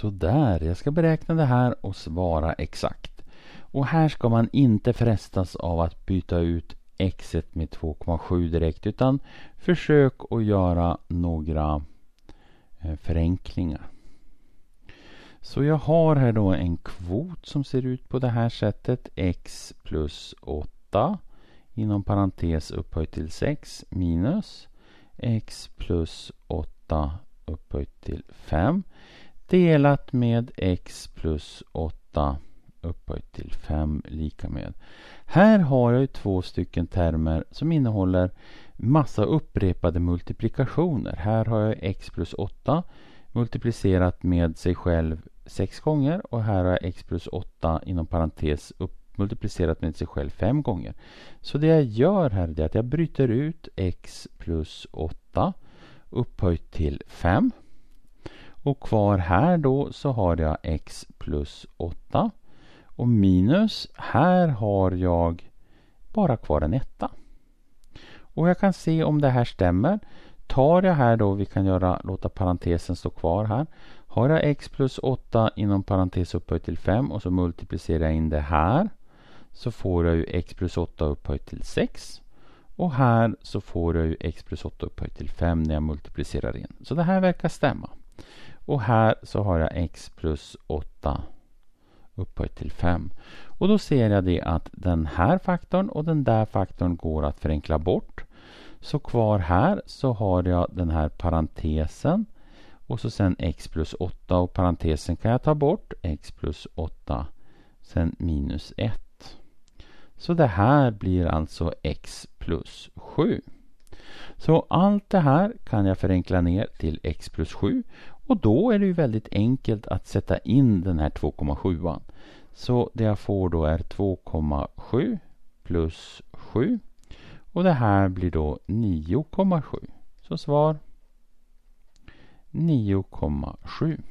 Sådär, jag ska beräkna det här och svara exakt. Och här ska man inte frestas av att byta ut x med 2,7 direkt utan försök att göra några eh, förenklingar. Så jag har här då en kvot som ser ut på det här sättet. x plus 8 inom parentes upphöjt till 6 minus x plus 8 upphöjt till 5 delat med x plus 8 upphöjt till 5 lika med. Här har jag två stycken termer som innehåller massa upprepade multiplikationer. Här har jag x plus 8 multiplicerat med sig själv 6 gånger och här har jag x plus 8 inom parentes upp multiplicerat med sig själv 5 gånger. Så det jag gör här är att jag bryter ut x plus 8 upphöjt till 5 och kvar här då så har jag x plus 8. Och minus, här har jag bara kvar en etta. Och jag kan se om det här stämmer. Tar jag här då, vi kan göra, låta parentesen stå kvar här. Har jag x plus 8 inom parentes upphöjt till 5 och så multiplicerar jag in det här. Så får jag ju x plus 8 upphöjt till 6. Och här så får jag ju x plus 8 upphöjt till 5 när jag multiplicerar in. Så det här verkar stämma. Och här så har jag x plus 8 upphöjt till 5. Och då ser jag det att den här faktorn och den där faktorn går att förenkla bort. Så kvar här så har jag den här parentesen och så sen x plus 8 och parentesen kan jag ta bort x plus 8 sen minus 1. Så det här blir alltså x plus 7. Så allt det här kan jag förenkla ner till x plus 7 och då är det ju väldigt enkelt att sätta in den här 2,7an. Så det jag får då är 2,7 plus 7. Och det här blir då 9,7. Så svar 9,7.